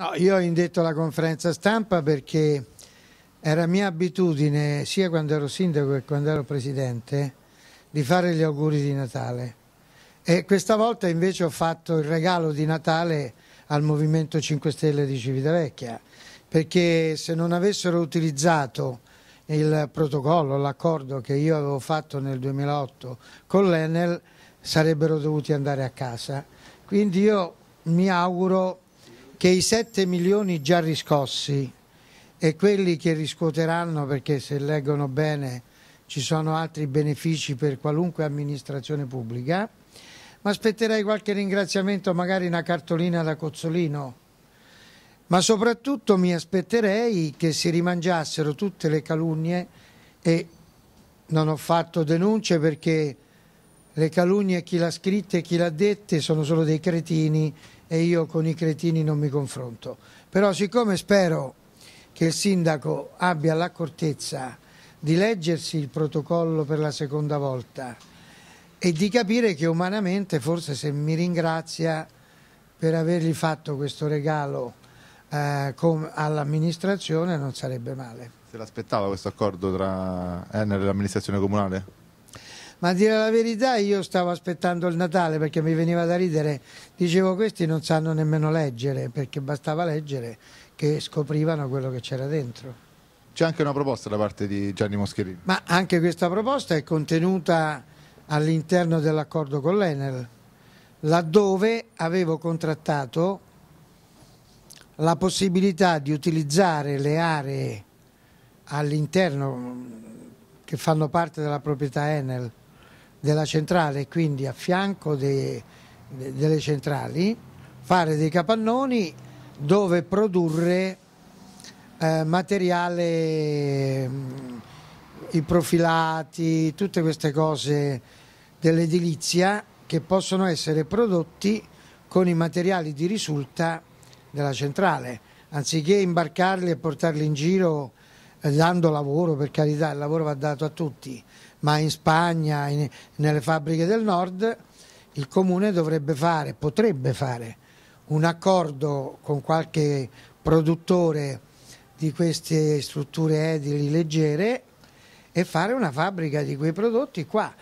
No, io ho indetto la conferenza stampa perché era mia abitudine, sia quando ero sindaco che quando ero presidente, di fare gli auguri di Natale. E questa volta invece ho fatto il regalo di Natale al Movimento 5 Stelle di Civitavecchia, perché se non avessero utilizzato il protocollo, l'accordo che io avevo fatto nel 2008 con l'Enel, sarebbero dovuti andare a casa. Quindi io mi auguro che i 7 milioni già riscossi e quelli che riscuoteranno, perché se leggono bene ci sono altri benefici per qualunque amministrazione pubblica, ma aspetterei qualche ringraziamento, magari una cartolina da Cozzolino, ma soprattutto mi aspetterei che si rimangiassero tutte le calunnie e non ho fatto denunce perché le calunnie chi l'ha scritta e chi l'ha detta sono solo dei cretini e io con i cretini non mi confronto. Però siccome spero che il sindaco abbia l'accortezza di leggersi il protocollo per la seconda volta e di capire che umanamente forse se mi ringrazia per avergli fatto questo regalo eh, all'amministrazione non sarebbe male. Se l'aspettava questo accordo tra Enel e l'amministrazione comunale? ma a dire la verità io stavo aspettando il Natale perché mi veniva da ridere, dicevo questi non sanno nemmeno leggere perché bastava leggere che scoprivano quello che c'era dentro. C'è anche una proposta da parte di Gianni Moscherini. Ma anche questa proposta è contenuta all'interno dell'accordo con l'Enel, laddove avevo contrattato la possibilità di utilizzare le aree all'interno mm, che fanno parte della proprietà Enel della centrale, quindi a fianco de, de, delle centrali, fare dei capannoni dove produrre eh, materiale, mm, i profilati, tutte queste cose dell'edilizia che possono essere prodotti con i materiali di risulta della centrale, anziché imbarcarli e portarli in giro eh, dando lavoro, per carità, il lavoro va dato a tutti, ma in Spagna, in, nelle fabbriche del nord, il comune dovrebbe fare, potrebbe fare un accordo con qualche produttore di queste strutture edili leggere e fare una fabbrica di quei prodotti qua.